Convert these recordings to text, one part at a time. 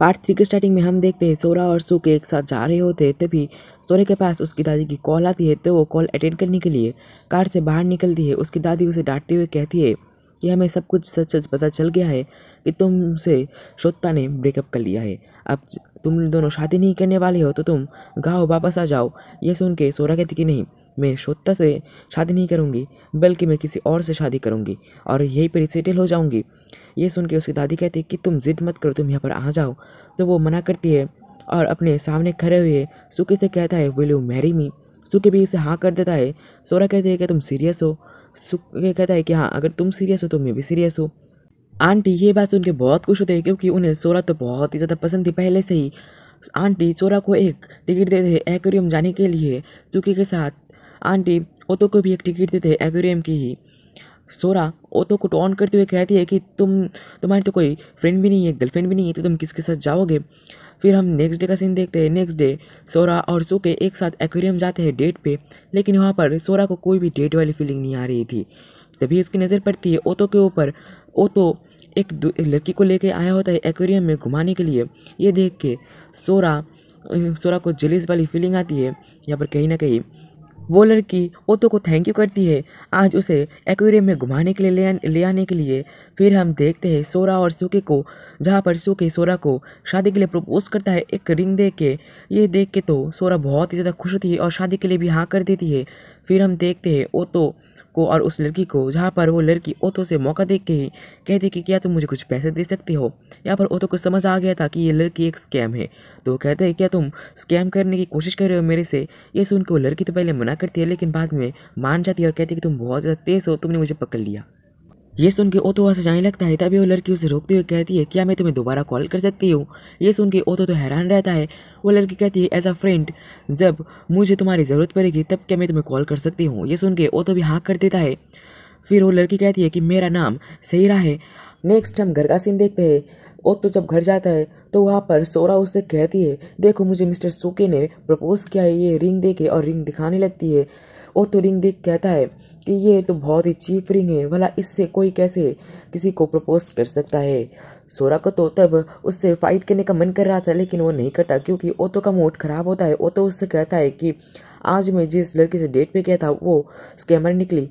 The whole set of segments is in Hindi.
पार्ट थ्री के स्टार्टिंग में हम देखते हैं सोरा और सुख एक साथ जा रहे होते हैं तभी सोरे के पास उसकी दादी की कॉल आती है तो वो कॉल अटेंड करने के लिए कार से बाहर निकलती है उसकी दादी उसे डांटते हुए कहती है कि हमें सब कुछ सच सच पता चल गया है कि तुम से श्रोता ने ब्रेकअप कर लिया है अब तुम दोनों शादी नहीं करने वाले हो तो तुम गाँव वापस आ जाओ ये सुन के सोरा कहती कि नहीं मैं श्वेता से शादी नहीं करूँगी बल्कि मैं किसी और से शादी करूँगी और यहीं पर ही सेटल हो जाऊँगी ये सुन के उसकी दादी कहती है कि तुम ज़िद मत करो तुम यहाँ पर आ जाओ तो वो मना करती है और अपने सामने खड़े हुए सुखी से कहता है विल यू मैरी मी सुखी भी उसे हाँ कर देता है सोरा कहती है कि तुम सीरियस हो सुखी कहता है कि हाँ अगर तुम सीरियस हो तो मैं भी सीरियस हूँ आंटी ये बात सुन के बहुत खुश होते हैं क्योंकि उन्हें सोरा तो बहुत ही ज़्यादा पसंद थी पहले से ही आंटी चोरा को एक टिकट देते हैं एक्वेरियम जाने के लिए सुखी के साथ आंटी ओतो को भी एक टिकट देते हैं एक्वेरियम की ही सोरा ओतो को टॉन करते हुए कहती है कि तुम तुम्हारी तो कोई फ्रेंड भी नहीं है गर्लफ्रेंड भी नहीं है तो तुम किसके साथ जाओगे फिर हम नेक्स्ट डे का सीन देखते हैं नेक्स्ट डे सोरा और सुके एक साथ एक्वेरियम जाते हैं डेट पे लेकिन वहाँ पर सोरा को कोई भी डेट वाली फीलिंग नहीं आ रही थी तभी उसकी नज़र पड़ती है ओतो के ऊपर ओतो एक, एक लड़की को लेके आया होता है एक्वेरियम में घुमाने के लिए ये देख के सोरा सोरा को जलिस वाली फीलिंग आती है यहाँ पर कहीं ना कहीं वो लड़की ओतो को थैंक यू करती है आज उसे एक्वेरियम में घुमाने के लिए ले आने के लिए फिर हम देखते हैं सोरा और सुके को जहाँ पर सुके सोरा को शादी के लिए प्रपोज करता है एक रिंग दे के ये देख के तो सोरा बहुत ही ज़्यादा खुश होती है और शादी के लिए भी हाँ कर देती है फिर हम देखते हैं ओतो को और उस लड़की को जहाँ पर वो लड़की ओतो से मौका देख के ही कहती कि क्या तुम मुझे कुछ पैसे दे सकते हो यहाँ पर ओतो को समझ आ गया था कि ये लड़की एक स्कैम है तो कहते हैं क्या तुम स्कैम करने की कोशिश कर रहे हो मेरे से ये सुनकर वो लड़की तो पहले मना करती है लेकिन बाद में मान जाती है और कहती है कि तुम बहुत ज़्यादा तेज़ हो तुमने मुझे पकड़ लिया ये सुन के ओतो वहाँ से जाने लगता है तभी वो लड़की उसे रोकते हुए कहती है क्या मैं तुम्हें दोबारा कॉल कर सकती हूँ ये सुन के ओतो तो हैरान रहता है वो लड़की कहती है एज अ फ्रेंड जब मुझे तुम्हारी ज़रूरत पड़ेगी तब क्या मैं तुम्हें कॉल कर सकती हूँ ये सुन के ओतो भी हाँ कर देता है फिर वो लड़की कहती है कि मेरा नाम सही रहा है नेक्स्ट हम घर का सीन देखते हैं ओ तो जब घर जाता है तो वहाँ पर सोरा उससे कहती है देखो मुझे मिस्टर सुके ने प्रपोज किया है ये रिंग दे के और रिंग दिखाने लगती है ओ तो रिंग देख कहता है कि ये तो बहुत ही चीप रिंग है भला इससे कोई कैसे किसी को प्रपोज कर सकता है सोरा को तो तब उससे फाइट करने का मन कर रहा था लेकिन वो नहीं करता क्योंकि ओतो का मूड खराब होता है ओतो उससे कहता है कि आज मैं जिस लड़की से डेट पे गया था वो स्कैमर निकली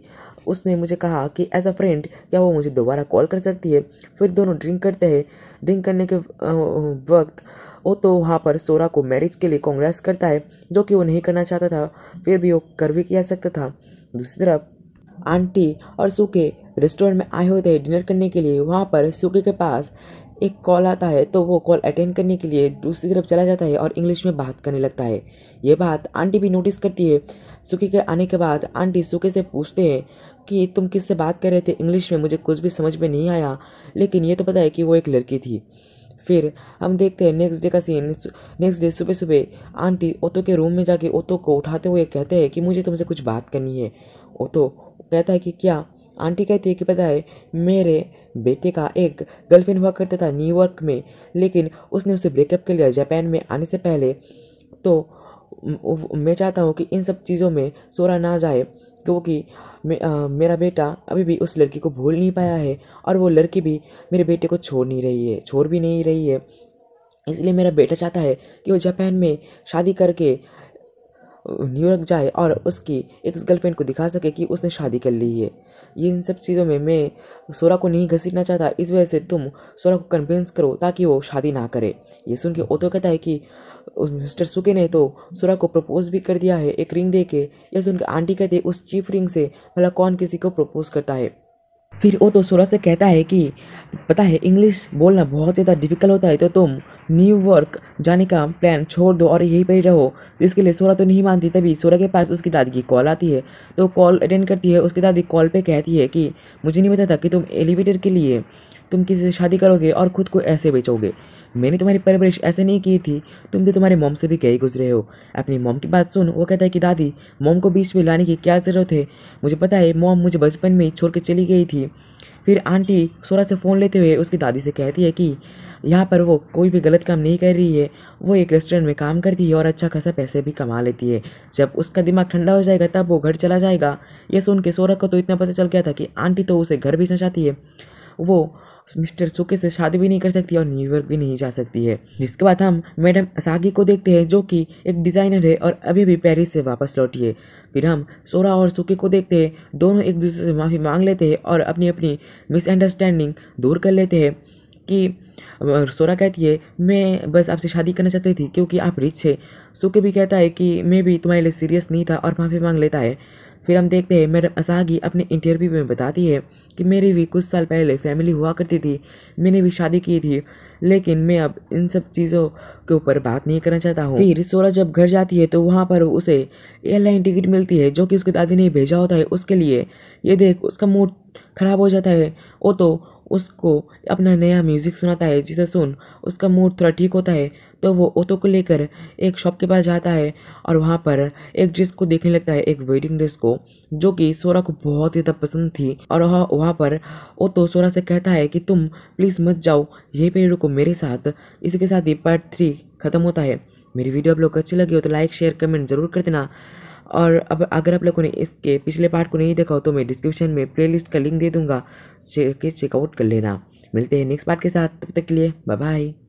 उसने मुझे कहा कि एज अ फ्रेंड क्या वो मुझे दोबारा कॉल कर सकती है फिर दोनों ड्रिंक करते हैं ड्रिंक करने के वक्त वो तो वहाँ पर सोरा को मैरिज के लिए कांग्रेस करता है जो कि वो नहीं करना चाहता था फिर भी वो कर भी किया सकता था दूसरी तरफ आंटी और सूखे रेस्टोरेंट में आए होते हैं डिनर करने के लिए वहाँ पर सूखे के पास एक कॉल आता है तो वो कॉल अटेंड करने के लिए दूसरी तरफ चला जाता है और इंग्लिश में बात करने लगता है ये बात आंटी भी नोटिस करती है सुखी के आने के बाद आंटी सुखे से पूछते हैं कि तुम किससे बात कर रहे थे इंग्लिश में मुझे कुछ भी समझ में नहीं आया लेकिन ये तो पता है कि वो एक लड़की थी फिर हम देखते हैं नेक्स्ट डे का सीन नेक्स्ट डे सुबह सुबह आंटी ओतो के रूम में जाके ओतो को उठाते हुए कहते हैं कि मुझे तुमसे कुछ बात करनी है ओतो कहता है कि क्या आंटी कहती है कि पता है मेरे बेटे का एक गर्लफ्रेंड हुआ करता था न्यूयॉर्क में लेकिन उसने उसे ब्रेकअप कर लिया जापान में आने से पहले तो मैं चाहता हूँ कि इन सब चीज़ों में सोरा ना जाए क्योंकि मेरा बेटा अभी भी उस लड़की को भूल नहीं पाया है और वो लड़की भी मेरे बेटे को छोड़ नहीं रही है छोड़ भी नहीं रही है इसलिए मेरा बेटा चाहता है कि वो जापान में शादी करके न्यूयॉर्क जाए और उसकी एक्स गर्लफ्रेंड को दिखा सके कि उसने शादी कर ली है ये इन सब चीज़ों में मैं सोरा को नहीं घसीटना चाहता इस वजह से तुम सोरा को कन्विंस करो ताकि वो शादी ना करे ये सुन के ओतो कहता है कि मिस्टर सुके ने तो सोरा को प्रपोज भी कर दिया है एक रिंग दे के यह सुनकर आंटी कहती है उस चीप रिंग से भला कौन किसी को प्रपोज करता है फिर वो तो सोरा से कहता है कि पता है इंग्लिश बोलना बहुत ज़्यादा डिफिकल्ट होता है तो तुम न्यूयॉर्क जाने का प्लान छोड़ दो और यहीं पर ही रहो जिसके लिए सोरा तो नहीं मानती तभी सोरा के पास उसकी दादी की कॉल आती है तो कॉल अटेंड करती है उसकी दादी कॉल पर कहती है कि मुझे नहीं पता था कि तुम एलिवेटर के लिए तुम किसी से शादी करोगे और खुद को ऐसे बेचोगे मैंने तुम्हारी परवरिश ऐसे नहीं की थी तुम तो तुम्हारे मोम से भी कहीं गुजरे हो अपनी मोम की बात सुन वो कहता है कि दादी मोम को बीच में लाने की क्या ज़रूरत है मुझे पता है मोम मुझे बचपन में छोड़ के चली गई थी फिर आंटी सोरा से फ़ोन लेते हुए उसकी दादी से कहती है कि यहाँ पर वो कोई भी गलत काम नहीं कर रही है वो एक रेस्टोरेंट में काम करती है और अच्छा खासा पैसे भी कमा लेती है जब उसका दिमाग ठंडा हो जाएगा तब वो घर चला जाएगा ये सुन के सौरभ को तो इतना पता चल गया था कि आंटी तो उसे घर भेजना चाहती है वो मिस्टर सुके से शादी भी नहीं कर सकती और न्यूयॉर्क भी नहीं जा सकती है जिसके बाद हम मैडम सागी को देखते हैं जो कि एक डिज़ाइनर है और अभी भी पेरिस से वापस लौटी है फिर हम सोरा और सुके को देखते हैं दोनों एक दूसरे से माफ़ी मांग लेते हैं और अपनी अपनी मिसअंडरस्टैंडिंग दूर कर लेते हैं कि सोरा कहती है मैं बस आपसे शादी करना चाहती थी क्योंकि आप रिच है सुके भी कहता है कि मैं भी तुम्हारे लिए सीरियस नहीं था और माफ़ी मांग लेता है फिर हम देखते हैं मैडम असागी अपने इंटरव्यू में बताती है कि मेरी भी कुछ साल पहले फैमिली हुआ करती थी मैंने भी शादी की थी लेकिन मैं अब इन सब चीज़ों के ऊपर बात नहीं करना चाहता हूँ फिर सोरा जब घर जाती है तो वहाँ पर उसे एयरलाइन टिकट मिलती है जो कि उसकी दादी ने भेजा होता है उसके लिए ये देख उसका मूड खराब हो जाता है वो तो उसको अपना नया म्यूज़िक सुनाता है जिसे सुन उसका मूड थोड़ा ठीक होता है तो वो ओतो को लेकर एक शॉप के पास जाता है और वहाँ पर एक ड्रेस को देखने लगता है एक वेडिंग ड्रेस को जो कि सोरा को बहुत ज़्यादा पसंद थी और वह वहाँ पर ओतो सोरा से कहता है कि तुम प्लीज़ मत जाओ यही पर रुको मेरे साथ इसी के साथ ही पार्ट थ्री खत्म होता है मेरी वीडियो आप लोग अच्छी लगी हो तो लाइक शेयर कमेंट ज़रूर कर देना और अब अगर आप लोगों ने इसके पिछले पार्ट को नहीं देखा हो तो मैं डिस्क्रिप्शन में प्लेलिस्ट का लिंक दे दूंगा चेकआउट कर लेना मिलते हैं नेक्स्ट पार्ट के साथ तब तक के लिए बाय बाय